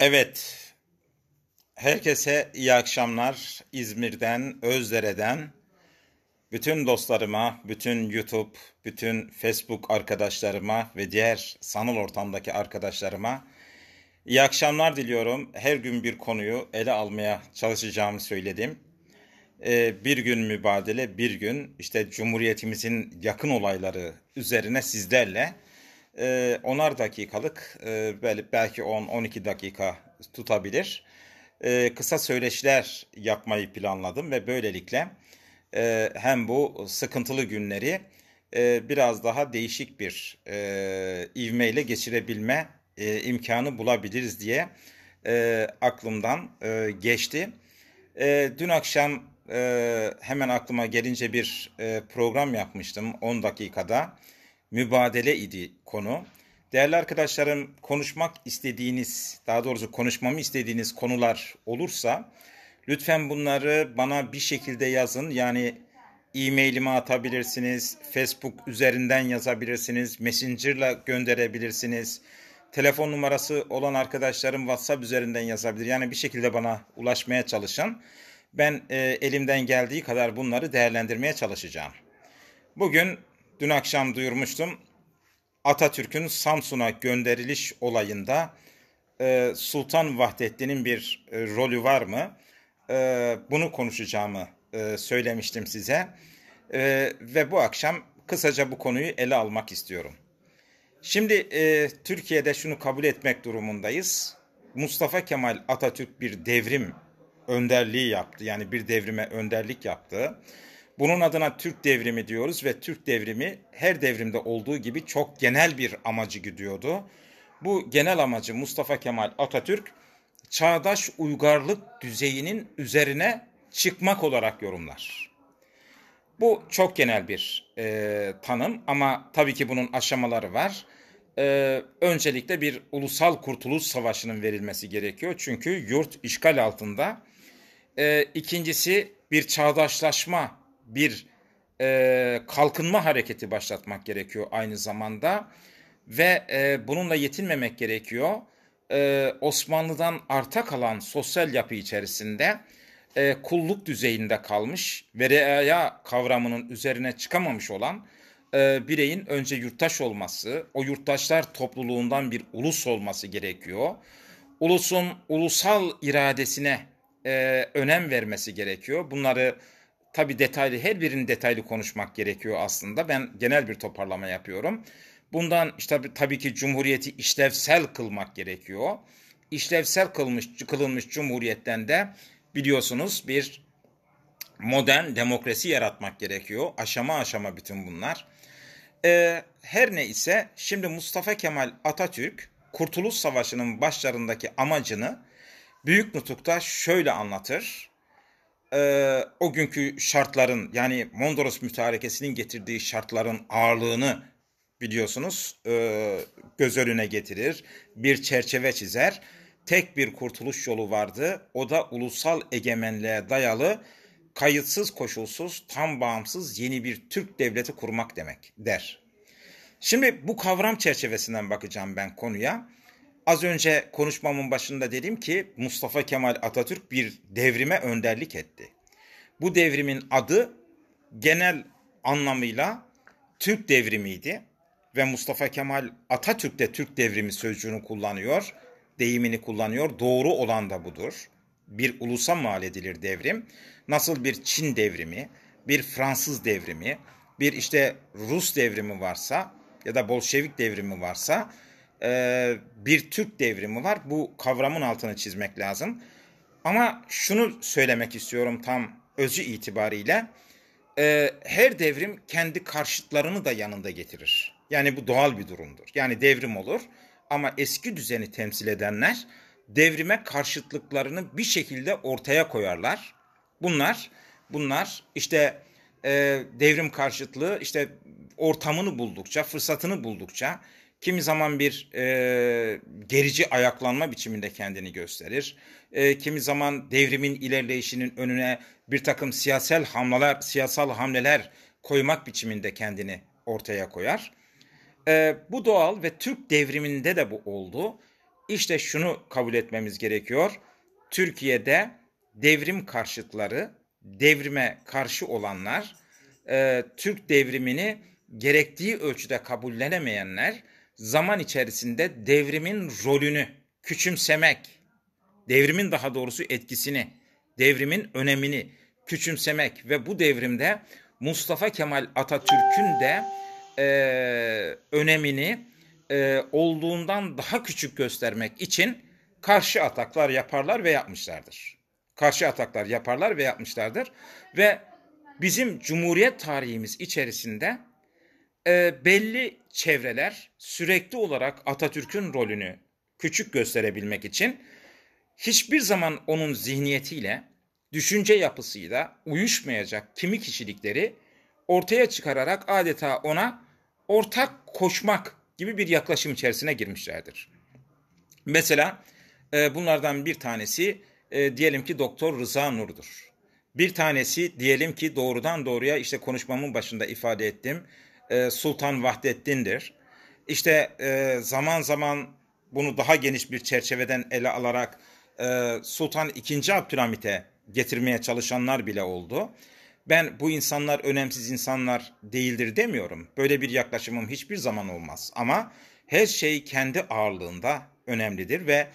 Evet. Herkese iyi akşamlar. İzmir'den, Özdere'den bütün dostlarıma, bütün YouTube, bütün Facebook arkadaşlarıma ve diğer sanal ortamdaki arkadaşlarıma iyi akşamlar diliyorum. Her gün bir konuyu ele almaya çalışacağımı söyledim. Ee, bir gün mübadele, bir gün işte Cumhuriyetimizin yakın olayları üzerine sizlerle e, ee, 10'ar dakikalık e, belki 10-12 dakika tutabilir. E, kısa söyleşiler yapmayı planladım ve böylelikle e, hem bu sıkıntılı günleri e, biraz daha değişik bir e, ivmeyle geçirebilme e, imkanı bulabiliriz diye e, aklımdan e, geçti. E, dün akşam e, hemen aklıma gelince bir e, program yapmıştım 10 dakikada mübadele idi konu. Değerli arkadaşlarım konuşmak istediğiniz, daha doğrusu konuşmamı istediğiniz konular olursa lütfen bunları bana bir şekilde yazın. Yani e-mailime atabilirsiniz, Facebook üzerinden yazabilirsiniz, Messenger'la gönderebilirsiniz. Telefon numarası olan arkadaşlarım WhatsApp üzerinden yazabilir. Yani bir şekilde bana ulaşmaya çalışın. Ben e, elimden geldiği kadar bunları değerlendirmeye çalışacağım. Bugün dün akşam duyurmuştum. Atatürk'ün Samsun'a gönderiliş olayında e, Sultan Vahdettin'in bir e, rolü var mı? E, bunu konuşacağımı e, söylemiştim size. E, ve bu akşam kısaca bu konuyu ele almak istiyorum. Şimdi e, Türkiye'de şunu kabul etmek durumundayız. Mustafa Kemal Atatürk bir devrim önderliği yaptı. Yani bir devrime önderlik yaptı. Bunun adına Türk devrimi diyoruz ve Türk devrimi her devrimde olduğu gibi çok genel bir amacı gidiyordu. Bu genel amacı Mustafa Kemal Atatürk çağdaş uygarlık düzeyinin üzerine çıkmak olarak yorumlar. Bu çok genel bir e, tanım ama tabii ki bunun aşamaları var. E, öncelikle bir ulusal kurtuluş savaşının verilmesi gerekiyor. Çünkü yurt işgal altında. E, ikincisi bir çağdaşlaşma bir e, kalkınma hareketi başlatmak gerekiyor aynı zamanda ve e, bununla yetinmemek gerekiyor. E, Osmanlı'dan arta kalan sosyal yapı içerisinde e, kulluk düzeyinde kalmış ve reaya kavramının üzerine çıkamamış olan e, bireyin önce yurttaş olması, o yurttaşlar topluluğundan bir ulus olması gerekiyor. Ulusun ulusal iradesine e, önem vermesi gerekiyor. Bunları Tabi detaylı her birini detaylı konuşmak gerekiyor aslında. Ben genel bir toparlama yapıyorum. Bundan işte tabii ki cumhuriyeti işlevsel kılmak gerekiyor. İşlevsel kılmış, kılınmış cumhuriyetten de biliyorsunuz bir modern demokrasi yaratmak gerekiyor. Aşama aşama bütün bunlar. Ee, her ne ise şimdi Mustafa Kemal Atatürk Kurtuluş Savaşı'nın başlarındaki amacını büyük nutukta şöyle anlatır e, o günkü şartların yani Mondros mütarekesinin getirdiği şartların ağırlığını biliyorsunuz e, göz önüne getirir. Bir çerçeve çizer. Tek bir kurtuluş yolu vardı. O da ulusal egemenliğe dayalı kayıtsız koşulsuz tam bağımsız yeni bir Türk devleti kurmak demek der. Şimdi bu kavram çerçevesinden bakacağım ben konuya. Az önce konuşmamın başında dedim ki Mustafa Kemal Atatürk bir devrime önderlik etti. Bu devrimin adı genel anlamıyla Türk devrimiydi ve Mustafa Kemal Atatürk de Türk devrimi sözcüğünü kullanıyor, deyimini kullanıyor. Doğru olan da budur. Bir ulusa mal edilir devrim. Nasıl bir Çin devrimi, bir Fransız devrimi, bir işte Rus devrimi varsa ya da Bolşevik devrimi varsa e, bir Türk devrimi var. Bu kavramın altını çizmek lazım. Ama şunu söylemek istiyorum tam özü itibariyle. E, her devrim kendi karşıtlarını da yanında getirir. Yani bu doğal bir durumdur. Yani devrim olur ama eski düzeni temsil edenler devrime karşıtlıklarını bir şekilde ortaya koyarlar. Bunlar bunlar işte e, devrim karşıtlığı işte ortamını buldukça, fırsatını buldukça Kimi zaman bir e, gerici ayaklanma biçiminde kendini gösterir. E, kimi zaman devrimin ilerleyişinin önüne bir takım siyasal hamleler, siyasal hamleler koymak biçiminde kendini ortaya koyar. E, bu doğal ve Türk devriminde de bu oldu. İşte şunu kabul etmemiz gerekiyor. Türkiye'de devrim karşıtları, devrime karşı olanlar, e, Türk devrimini gerektiği ölçüde kabullenemeyenler zaman içerisinde devrimin rolünü küçümsemek, devrimin daha doğrusu etkisini, devrimin önemini küçümsemek ve bu devrimde Mustafa Kemal Atatürk'ün de e, önemini e, olduğundan daha küçük göstermek için karşı ataklar yaparlar ve yapmışlardır. Karşı ataklar yaparlar ve yapmışlardır ve bizim Cumhuriyet tarihimiz içerisinde e, belli çevreler sürekli olarak Atatürk'ün rolünü küçük gösterebilmek için hiçbir zaman onun zihniyetiyle, düşünce yapısıyla uyuşmayacak kimi kişilikleri ortaya çıkararak adeta ona ortak koşmak gibi bir yaklaşım içerisine girmişlerdir. Mesela e, bunlardan bir tanesi e, diyelim ki Doktor Rıza Nur'dur. Bir tanesi diyelim ki doğrudan doğruya işte konuşmamın başında ifade ettim. E, Sultan Vahdettin'dir. İşte e, zaman zaman bunu daha geniş bir çerçeveden ele alarak e, Sultan II. Abdülhamit'e getirmeye çalışanlar bile oldu. Ben bu insanlar önemsiz insanlar değildir demiyorum. Böyle bir yaklaşımım hiçbir zaman olmaz. Ama her şey kendi ağırlığında önemlidir ve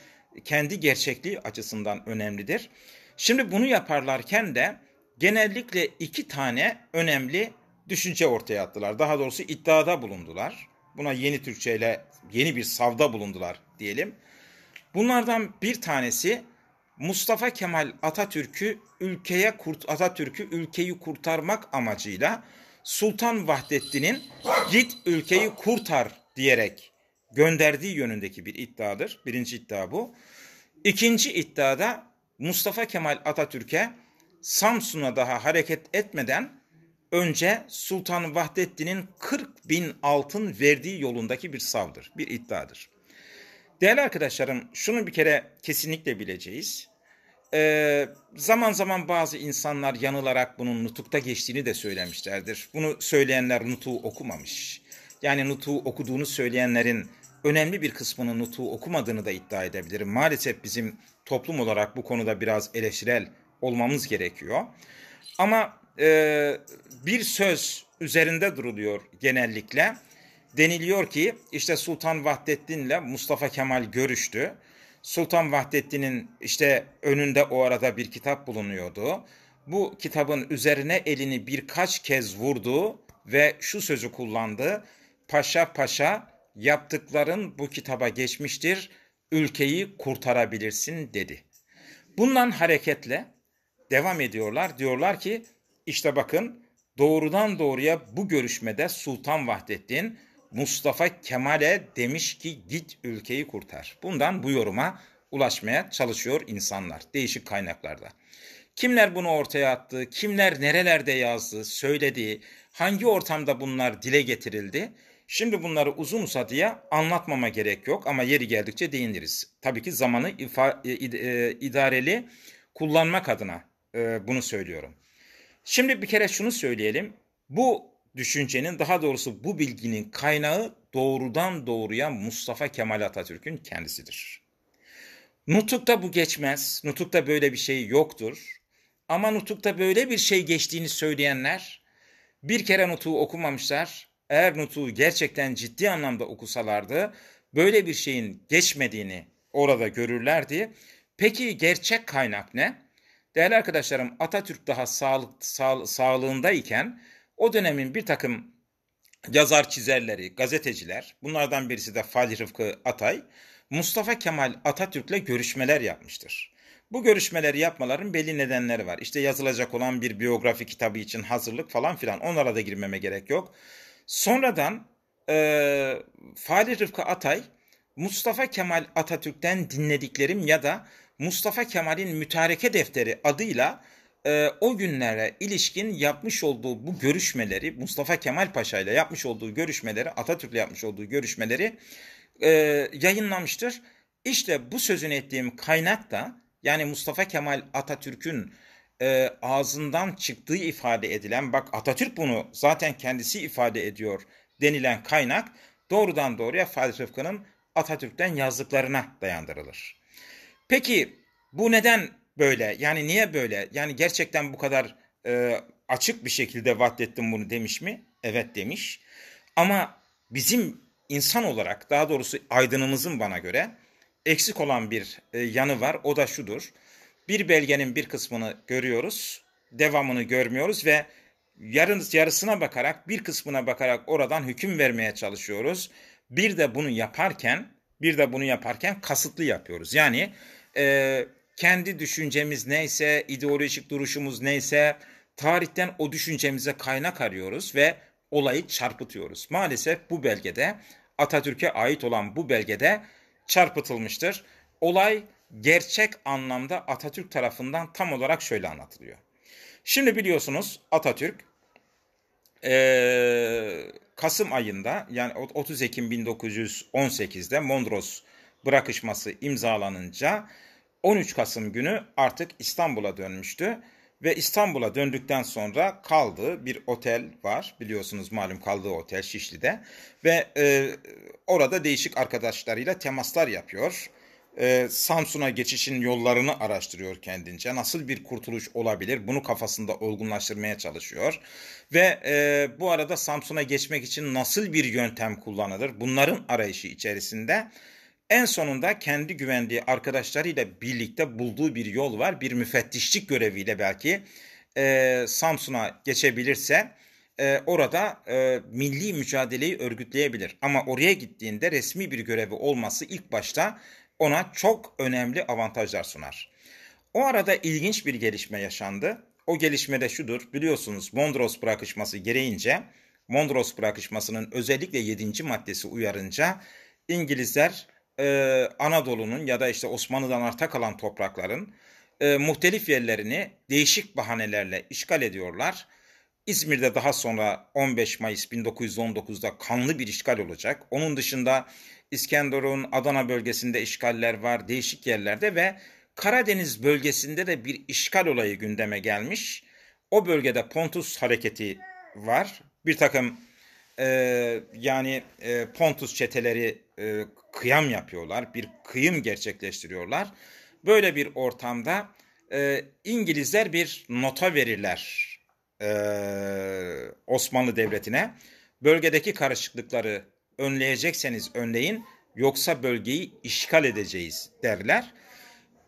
kendi gerçekliği açısından önemlidir. Şimdi bunu yaparlarken de genellikle iki tane önemli düşünce ortaya attılar. Daha doğrusu iddiada bulundular. Buna yeni Türkçe ile yeni bir savda bulundular diyelim. Bunlardan bir tanesi Mustafa Kemal Atatürk'ü ülkeye kurt Atatürk'ü ülkeyi kurtarmak amacıyla Sultan Vahdettin'in git ülkeyi kurtar diyerek gönderdiği yönündeki bir iddiadır. Birinci iddia bu. İkinci iddiada Mustafa Kemal Atatürk'e Samsun'a daha hareket etmeden önce Sultan Vahdettin'in 40 bin altın verdiği yolundaki bir savdır, bir iddiadır. Değerli arkadaşlarım şunu bir kere kesinlikle bileceğiz. Ee, zaman zaman bazı insanlar yanılarak bunun nutukta geçtiğini de söylemişlerdir. Bunu söyleyenler nutuğu okumamış. Yani nutuğu okuduğunu söyleyenlerin önemli bir kısmının nutuğu okumadığını da iddia edebilirim. Maalesef bizim toplum olarak bu konuda biraz eleştirel olmamız gerekiyor. Ama e, bir söz üzerinde duruluyor genellikle. Deniliyor ki işte Sultan Vahdettin ile Mustafa Kemal görüştü. Sultan Vahdettin'in işte önünde o arada bir kitap bulunuyordu. Bu kitabın üzerine elini birkaç kez vurdu ve şu sözü kullandı. Paşa paşa yaptıkların bu kitaba geçmiştir, ülkeyi kurtarabilirsin dedi. Bundan hareketle devam ediyorlar. Diyorlar ki işte bakın doğrudan doğruya bu görüşmede Sultan Vahdettin Mustafa Kemal'e demiş ki git ülkeyi kurtar. Bundan bu yoruma ulaşmaya çalışıyor insanlar değişik kaynaklarda. Kimler bunu ortaya attı, kimler nerelerde yazdı, söyledi, hangi ortamda bunlar dile getirildi? Şimdi bunları uzun uzadıya anlatmama gerek yok ama yeri geldikçe değiniriz. Tabii ki zamanı ifa, e, id, e, idareli kullanmak adına e, bunu söylüyorum. Şimdi bir kere şunu söyleyelim. Bu düşüncenin daha doğrusu bu bilginin kaynağı doğrudan doğruya Mustafa Kemal Atatürk'ün kendisidir. Nutuk'ta bu geçmez. Nutuk'ta böyle bir şey yoktur. Ama Nutuk'ta böyle bir şey geçtiğini söyleyenler bir kere Nutuğu okumamışlar. Eğer Nutuğu gerçekten ciddi anlamda okusalardı böyle bir şeyin geçmediğini orada görürlerdi. Peki gerçek kaynak ne? Değerli arkadaşlarım Atatürk daha sağlık, sağ, sağlığındayken o dönemin bir takım yazar çizerleri, gazeteciler, bunlardan birisi de Falih Rıfkı Atay, Mustafa Kemal Atatürk'le görüşmeler yapmıştır. Bu görüşmeleri yapmaların belli nedenleri var. İşte yazılacak olan bir biyografi kitabı için hazırlık falan filan onlara da girmeme gerek yok. Sonradan e, Falih Rıfkı Atay Mustafa Kemal Atatürk'ten dinlediklerim ya da Mustafa Kemal'in Mütareke Defteri adıyla e, o günlere ilişkin yapmış olduğu bu görüşmeleri, Mustafa Kemal Paşa ile yapmış olduğu görüşmeleri, Atatürk'le yapmış olduğu görüşmeleri e, yayınlamıştır. İşte bu sözünü ettiğim kaynak da yani Mustafa Kemal Atatürk'ün e, ağzından çıktığı ifade edilen, bak Atatürk bunu zaten kendisi ifade ediyor denilen kaynak doğrudan doğruya Fadil Rıfkı'nın Atatürk'ten yazdıklarına dayandırılır. Peki bu neden böyle? Yani niye böyle? Yani gerçekten bu kadar e, açık bir şekilde vaddettim bunu demiş mi? Evet demiş. Ama bizim insan olarak daha doğrusu aydınımızın bana göre eksik olan bir e, yanı var. O da şudur. Bir belgenin bir kısmını görüyoruz, devamını görmüyoruz ve yarın yarısına bakarak, bir kısmına bakarak oradan hüküm vermeye çalışıyoruz. Bir de bunu yaparken bir de bunu yaparken kasıtlı yapıyoruz. Yani e, kendi düşüncemiz neyse, ideolojik duruşumuz neyse tarihten o düşüncemize kaynak arıyoruz ve olayı çarpıtıyoruz. Maalesef bu belgede Atatürk'e ait olan bu belgede çarpıtılmıştır. Olay gerçek anlamda Atatürk tarafından tam olarak şöyle anlatılıyor. Şimdi biliyorsunuz Atatürk e, Kasım ayında yani 30 Ekim 1918'de Mondros bırakışması imzalanınca 13 Kasım günü artık İstanbul'a dönmüştü ve İstanbul'a döndükten sonra kaldığı bir otel var biliyorsunuz malum kaldığı otel Şişli'de ve e, orada değişik arkadaşlarıyla temaslar yapıyor e, Samsun'a geçişin yollarını araştırıyor kendince. Nasıl bir kurtuluş olabilir? Bunu kafasında olgunlaştırmaya çalışıyor. Ve e, bu arada Samsun'a geçmek için nasıl bir yöntem kullanılır? Bunların arayışı içerisinde en sonunda kendi güvendiği arkadaşlarıyla birlikte bulduğu bir yol var. Bir müfettişlik göreviyle belki e, Samsun'a geçebilirse e, orada e, milli mücadeleyi örgütleyebilir. Ama oraya gittiğinde resmi bir görevi olması ilk başta ona çok önemli avantajlar sunar. O arada ilginç bir gelişme yaşandı. O gelişmede şudur biliyorsunuz Mondros bırakışması gereğince Mondros bırakışmasının özellikle 7. maddesi uyarınca İngilizler e, Anadolu'nun ya da işte Osmanlı'dan arta kalan toprakların e, muhtelif yerlerini değişik bahanelerle işgal ediyorlar. İzmir'de daha sonra 15 Mayıs 1919'da kanlı bir işgal olacak. Onun dışında İskenderun, Adana bölgesinde işgaller var değişik yerlerde ve Karadeniz bölgesinde de bir işgal olayı gündeme gelmiş. O bölgede Pontus hareketi var. Bir takım e, yani e, Pontus çeteleri e, kıyam yapıyorlar. Bir kıyım gerçekleştiriyorlar. Böyle bir ortamda e, İngilizler bir nota verirler e, Osmanlı Devleti'ne. Bölgedeki karışıklıkları önleyecekseniz önleyin yoksa bölgeyi işgal edeceğiz derler.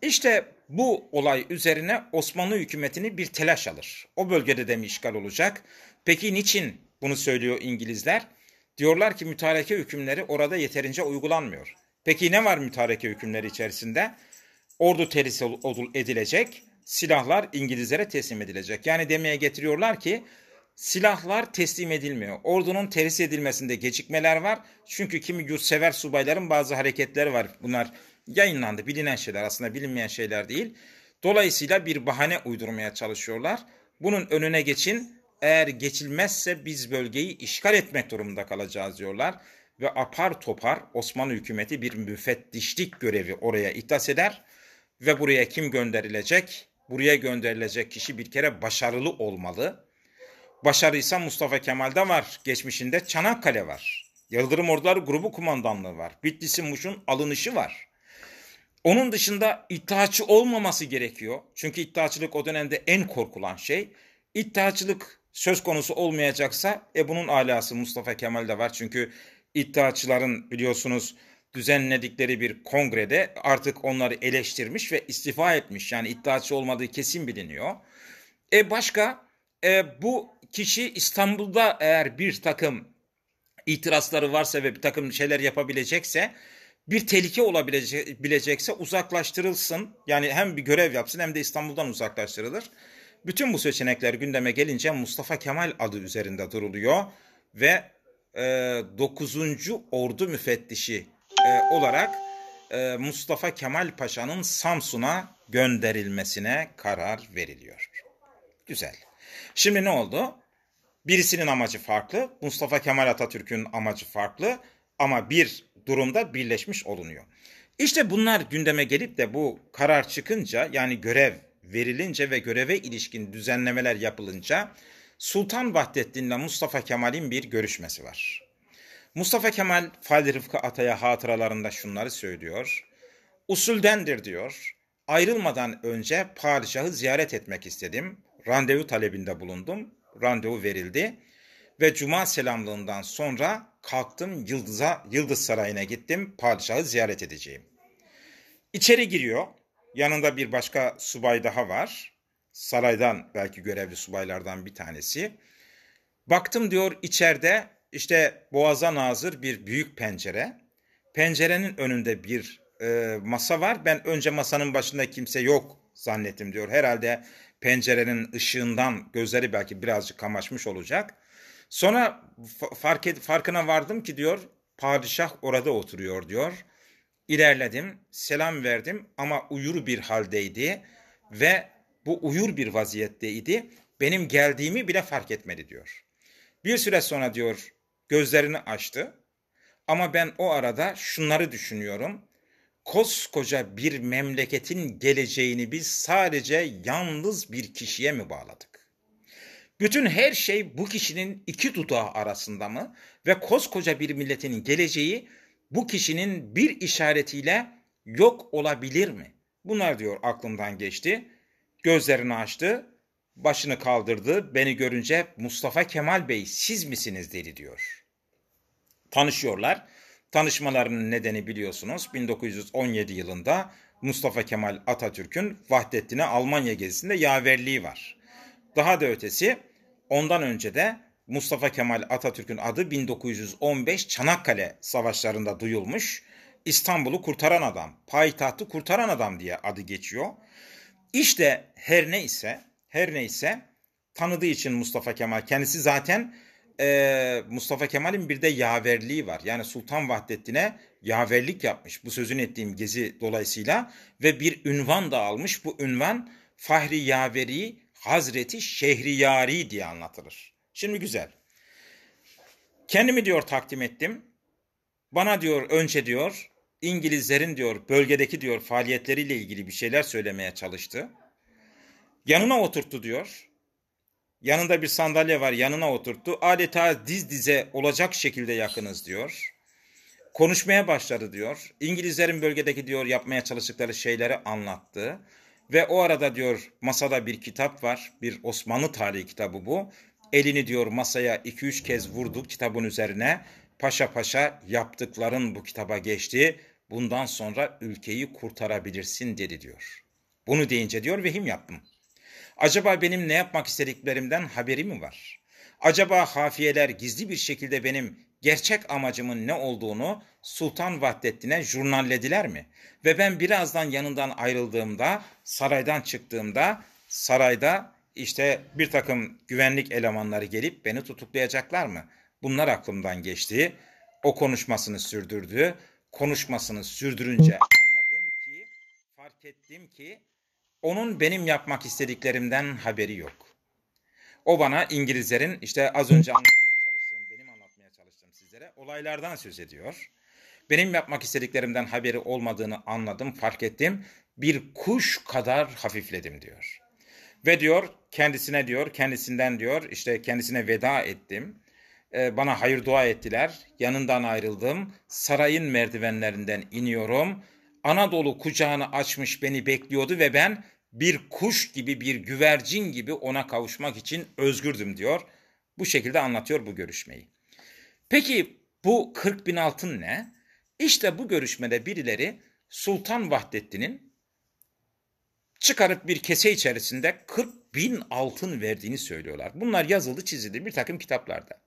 İşte bu olay üzerine Osmanlı hükümetini bir telaş alır. O bölgede de mi işgal olacak? Peki niçin bunu söylüyor İngilizler? Diyorlar ki mütareke hükümleri orada yeterince uygulanmıyor. Peki ne var mütareke hükümleri içerisinde? Ordu terhis edilecek, silahlar İngilizlere teslim edilecek. Yani demeye getiriyorlar ki silahlar teslim edilmiyor. Ordunun terhis edilmesinde gecikmeler var. Çünkü kimi yurtsever subayların bazı hareketleri var. Bunlar yayınlandı. Bilinen şeyler aslında bilinmeyen şeyler değil. Dolayısıyla bir bahane uydurmaya çalışıyorlar. Bunun önüne geçin. Eğer geçilmezse biz bölgeyi işgal etmek durumunda kalacağız diyorlar. Ve apar topar Osmanlı hükümeti bir müfettişlik görevi oraya ihdas eder. Ve buraya kim gönderilecek? Buraya gönderilecek kişi bir kere başarılı olmalı başarıysa Mustafa Kemal'de var. Geçmişinde Çanakkale var. Yıldırım Ordular Grubu Kumandanlığı var. Bitlis'in Muş'un alınışı var. Onun dışında iddiaçı olmaması gerekiyor. Çünkü iddiaçılık o dönemde en korkulan şey. İddiaçılık söz konusu olmayacaksa e bunun alası Mustafa Kemal'de var. Çünkü iddiaçıların biliyorsunuz düzenledikleri bir kongrede artık onları eleştirmiş ve istifa etmiş. Yani iddiaçı olmadığı kesin biliniyor. E başka e, bu kişi İstanbul'da eğer bir takım itirazları varsa ve bir takım şeyler yapabilecekse bir tehlike olabilecekse uzaklaştırılsın. Yani hem bir görev yapsın hem de İstanbul'dan uzaklaştırılır. Bütün bu seçenekler gündeme gelince Mustafa Kemal adı üzerinde duruluyor ve e, 9. Ordu Müfettişi e, olarak e, Mustafa Kemal Paşa'nın Samsun'a gönderilmesine karar veriliyor. Güzel. Şimdi ne oldu? Birisinin amacı farklı, Mustafa Kemal Atatürk'ün amacı farklı ama bir durumda birleşmiş olunuyor. İşte bunlar gündeme gelip de bu karar çıkınca yani görev verilince ve göreve ilişkin düzenlemeler yapılınca Sultan Vahdettin ile Mustafa Kemal'in bir görüşmesi var. Mustafa Kemal Fahri Rıfkı Atay'a hatıralarında şunları söylüyor. Usuldendir diyor. Ayrılmadan önce padişahı ziyaret etmek istedim. Randevu talebinde bulundum randevu verildi. Ve cuma selamlığından sonra kalktım Yıldız'a, Yıldız Sarayı'na gittim. Padişahı ziyaret edeceğim. İçeri giriyor. Yanında bir başka subay daha var. Saraydan belki görevli subaylardan bir tanesi. Baktım diyor içeride işte boğaza nazır bir büyük pencere. Pencerenin önünde bir e, masa var. Ben önce masanın başında kimse yok zannettim diyor. Herhalde pencerenin ışığından gözleri belki birazcık kamaşmış olacak. Sonra fark et, farkına vardım ki diyor padişah orada oturuyor diyor. İlerledim, selam verdim ama uyur bir haldeydi ve bu uyur bir vaziyetteydi. Benim geldiğimi bile fark etmedi diyor. Bir süre sonra diyor gözlerini açtı ama ben o arada şunları düşünüyorum koskoca bir memleketin geleceğini biz sadece yalnız bir kişiye mi bağladık? Bütün her şey bu kişinin iki dudağı arasında mı ve koskoca bir milletin geleceği bu kişinin bir işaretiyle yok olabilir mi? Bunlar diyor aklımdan geçti. Gözlerini açtı, başını kaldırdı. Beni görünce Mustafa Kemal Bey siz misiniz dedi diyor. Tanışıyorlar Tanışmalarının nedeni biliyorsunuz 1917 yılında Mustafa Kemal Atatürk'ün Vahdettin'e Almanya gezisinde yaverliği var. Daha da ötesi ondan önce de Mustafa Kemal Atatürk'ün adı 1915 Çanakkale savaşlarında duyulmuş. İstanbul'u kurtaran adam, payitahtı kurtaran adam diye adı geçiyor. İşte her ne ise, her ne ise tanıdığı için Mustafa Kemal kendisi zaten e, Mustafa Kemal'in bir de yaverliği var. Yani Sultan Vahdettin'e yaverlik yapmış bu sözün ettiğim gezi dolayısıyla ve bir ünvan da almış. Bu ünvan Fahri Yaveri Hazreti Şehriyari diye anlatılır. Şimdi güzel. Kendimi diyor takdim ettim. Bana diyor önce diyor İngilizlerin diyor bölgedeki diyor faaliyetleriyle ilgili bir şeyler söylemeye çalıştı. Yanına oturttu diyor. Yanında bir sandalye var yanına oturttu. Adeta diz dize olacak şekilde yakınız diyor. Konuşmaya başladı diyor. İngilizlerin bölgedeki diyor yapmaya çalıştıkları şeyleri anlattı. Ve o arada diyor masada bir kitap var. Bir Osmanlı tarihi kitabı bu. Elini diyor masaya 2-3 kez vurduk kitabın üzerine. Paşa paşa yaptıkların bu kitaba geçti. Bundan sonra ülkeyi kurtarabilirsin dedi diyor. Bunu deyince diyor vehim yaptım. Acaba benim ne yapmak istediklerimden haberi mi var? Acaba hafiyeler gizli bir şekilde benim gerçek amacımın ne olduğunu Sultan Vahdettin'e jurnallediler mi? Ve ben birazdan yanından ayrıldığımda, saraydan çıktığımda, sarayda işte bir takım güvenlik elemanları gelip beni tutuklayacaklar mı? Bunlar aklımdan geçti. O konuşmasını sürdürdü. Konuşmasını sürdürünce anladım ki, fark ettim ki onun benim yapmak istediklerimden haberi yok. O bana İngilizlerin işte az önce anlatmaya çalıştığım, benim anlatmaya çalıştığım sizlere olaylardan söz ediyor. Benim yapmak istediklerimden haberi olmadığını anladım, fark ettim. Bir kuş kadar hafifledim diyor. Ve diyor kendisine diyor, kendisinden diyor işte kendisine veda ettim. Ee, bana hayır dua ettiler. Yanından ayrıldım. Sarayın merdivenlerinden iniyorum Anadolu kucağını açmış beni bekliyordu ve ben bir kuş gibi bir güvercin gibi ona kavuşmak için özgürdüm diyor. Bu şekilde anlatıyor bu görüşmeyi. Peki bu 40 bin altın ne? İşte bu görüşmede birileri Sultan Vahdettin'in çıkarıp bir kese içerisinde 40 bin altın verdiğini söylüyorlar. Bunlar yazıldı çizildi bir takım kitaplarda.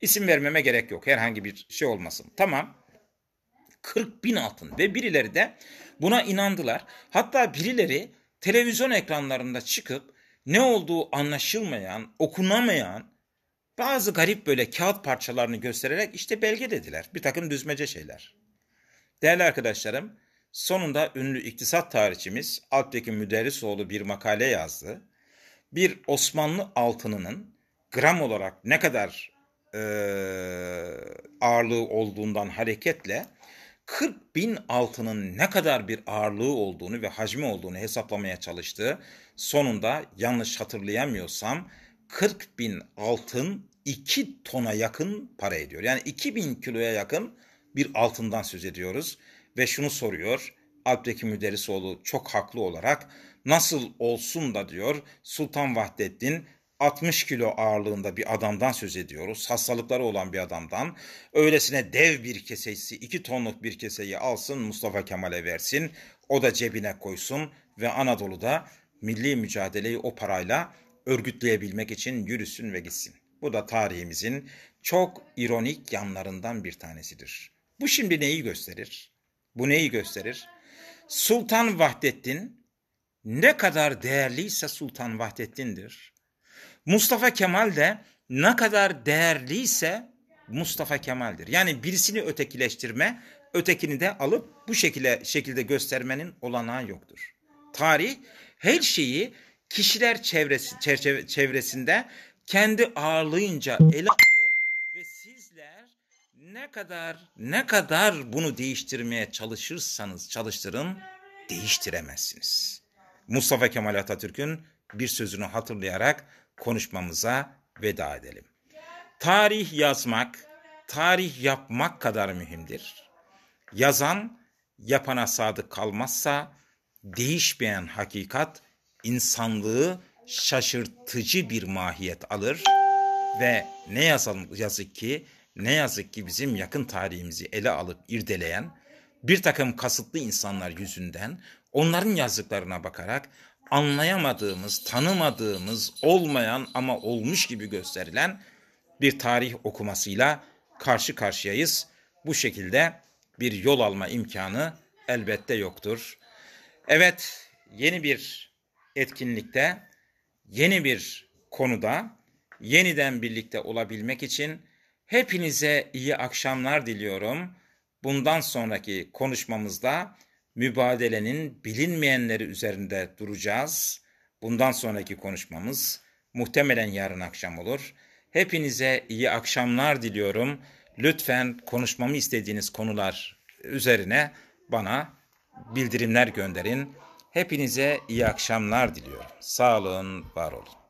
İsim vermeme gerek yok herhangi bir şey olmasın. Tamam 40 bin altın ve birileri de buna inandılar. Hatta birileri televizyon ekranlarında çıkıp ne olduğu anlaşılmayan, okunamayan bazı garip böyle kağıt parçalarını göstererek işte belge dediler. Bir takım düzmece şeyler. Değerli arkadaşlarım, sonunda ünlü iktisat tarihçimiz Alptekin Müderrisoğlu bir makale yazdı. Bir Osmanlı altınının gram olarak ne kadar e, ağırlığı olduğundan hareketle 40 bin altının ne kadar bir ağırlığı olduğunu ve hacmi olduğunu hesaplamaya çalıştı. Sonunda yanlış hatırlayamıyorsam 40 bin altın 2 tona yakın para ediyor. Yani 2000 kiloya yakın bir altından söz ediyoruz. Ve şunu soruyor Alp'teki Müderrisoğlu çok haklı olarak nasıl olsun da diyor Sultan Vahdettin 60 kilo ağırlığında bir adamdan söz ediyoruz. Hastalıkları olan bir adamdan. Öylesine dev bir kesesi, 2 tonluk bir keseyi alsın Mustafa Kemal'e versin. O da cebine koysun ve Anadolu'da milli mücadeleyi o parayla örgütleyebilmek için yürüsün ve gitsin. Bu da tarihimizin çok ironik yanlarından bir tanesidir. Bu şimdi neyi gösterir? Bu neyi gösterir? Sultan Vahdettin ne kadar değerliyse Sultan Vahdettin'dir Mustafa Kemal de ne kadar değerliyse Mustafa Kemal'dir. Yani birisini ötekileştirme, ötekini de alıp bu şekilde şekilde göstermenin olanağı yoktur. Tarih her şeyi kişiler çevresi çerçeve, çevresinde kendi ağırlığınca ele alır ve sizler ne kadar ne kadar bunu değiştirmeye çalışırsanız çalıştırın değiştiremezsiniz. Mustafa Kemal Atatürk'ün bir sözünü hatırlayarak konuşmamıza veda edelim. Tarih yazmak, tarih yapmak kadar mühimdir. Yazan yapana sadık kalmazsa değişmeyen hakikat insanlığı şaşırtıcı bir mahiyet alır ve ne yazalım yazık ki ne yazık ki bizim yakın tarihimizi ele alıp irdeleyen bir takım kasıtlı insanlar yüzünden onların yazdıklarına bakarak anlayamadığımız, tanımadığımız, olmayan ama olmuş gibi gösterilen bir tarih okumasıyla karşı karşıyayız. Bu şekilde bir yol alma imkanı elbette yoktur. Evet, yeni bir etkinlikte, yeni bir konuda yeniden birlikte olabilmek için hepinize iyi akşamlar diliyorum. Bundan sonraki konuşmamızda mübadelenin bilinmeyenleri üzerinde duracağız. Bundan sonraki konuşmamız muhtemelen yarın akşam olur. Hepinize iyi akşamlar diliyorum. Lütfen konuşmamı istediğiniz konular üzerine bana bildirimler gönderin. Hepinize iyi akşamlar diliyorum. Sağ olun, var olun.